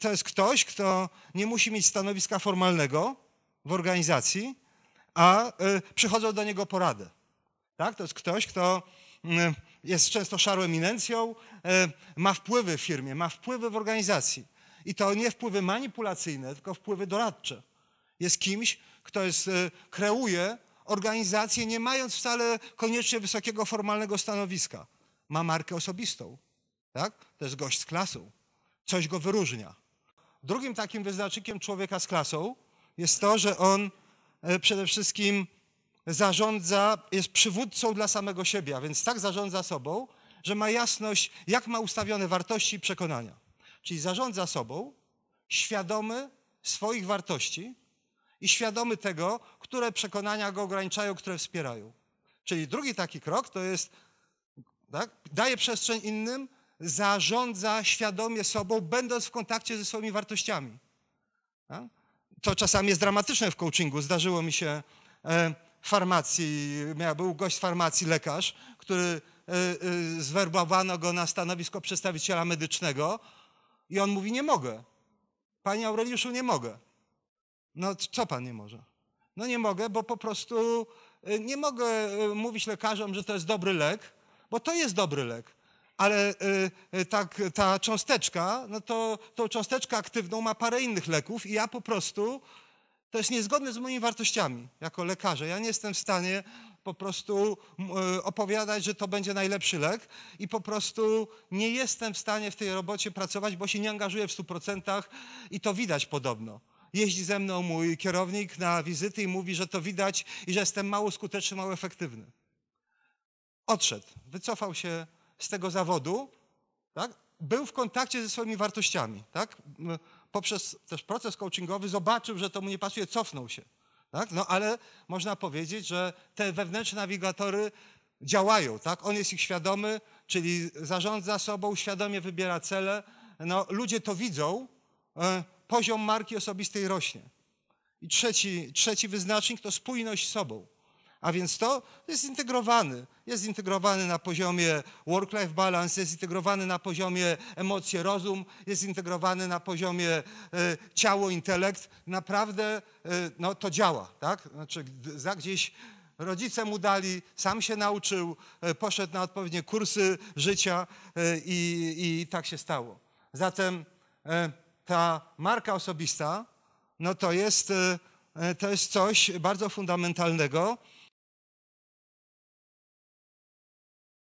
to jest ktoś, kto nie musi mieć stanowiska formalnego w organizacji, a y, przychodzą do niego porady. Tak? To jest ktoś, kto y, jest często szarą eminencją, y, ma wpływy w firmie, ma wpływy w organizacji. I to nie wpływy manipulacyjne, tylko wpływy doradcze. Jest kimś, kto jest, kreuje organizację, nie mając wcale koniecznie wysokiego formalnego stanowiska. Ma markę osobistą. Tak? To jest gość z klasą coś go wyróżnia. Drugim takim wyznacznikiem człowieka z klasą jest to, że on e, przede wszystkim zarządza, jest przywódcą dla samego siebie, a więc tak zarządza sobą, że ma jasność, jak ma ustawione wartości i przekonania. Czyli zarządza sobą, świadomy swoich wartości i świadomy tego, które przekonania go ograniczają, które wspierają. Czyli drugi taki krok to jest, tak, daje przestrzeń innym, zarządza świadomie sobą, będąc w kontakcie ze swoimi wartościami. Tak? To czasami jest dramatyczne w coachingu. Zdarzyło mi się e, w farmacji, był gość z farmacji, lekarz, który e, e, zwerbowano go na stanowisko przedstawiciela medycznego i on mówi, nie mogę. Panie Aureliuszu, nie mogę. No co pan nie może? No nie mogę, bo po prostu nie mogę mówić lekarzom, że to jest dobry lek, bo to jest dobry lek ale y, y, tak, ta cząsteczka, no to tą cząsteczkę aktywną ma parę innych leków i ja po prostu, to jest niezgodne z moimi wartościami jako lekarza. Ja nie jestem w stanie po prostu y, opowiadać, że to będzie najlepszy lek i po prostu nie jestem w stanie w tej robocie pracować, bo się nie angażuję w 100% i to widać podobno. Jeździ ze mną mój kierownik na wizyty i mówi, że to widać i że jestem mało skuteczny, mało efektywny. Odszedł, wycofał się z tego zawodu, tak, był w kontakcie ze swoimi wartościami. Tak? Poprzez też proces coachingowy zobaczył, że to mu nie pasuje, cofnął się. Tak? No ale można powiedzieć, że te wewnętrzne nawigatory działają. Tak? On jest ich świadomy, czyli zarządza sobą, świadomie wybiera cele. No, ludzie to widzą, e, poziom marki osobistej rośnie. I trzeci, trzeci wyznacznik to spójność z sobą. A więc to jest integrowany, Jest integrowany na poziomie work-life balance, jest integrowany na poziomie emocje, rozum, jest integrowany na poziomie y, ciało, intelekt. Naprawdę y, no, to działa, tak? Znaczy, za gdzieś rodzice mu dali, sam się nauczył, y, poszedł na odpowiednie kursy życia i, i tak się stało. Zatem ta marka osobista, no to jest, to jest coś bardzo fundamentalnego,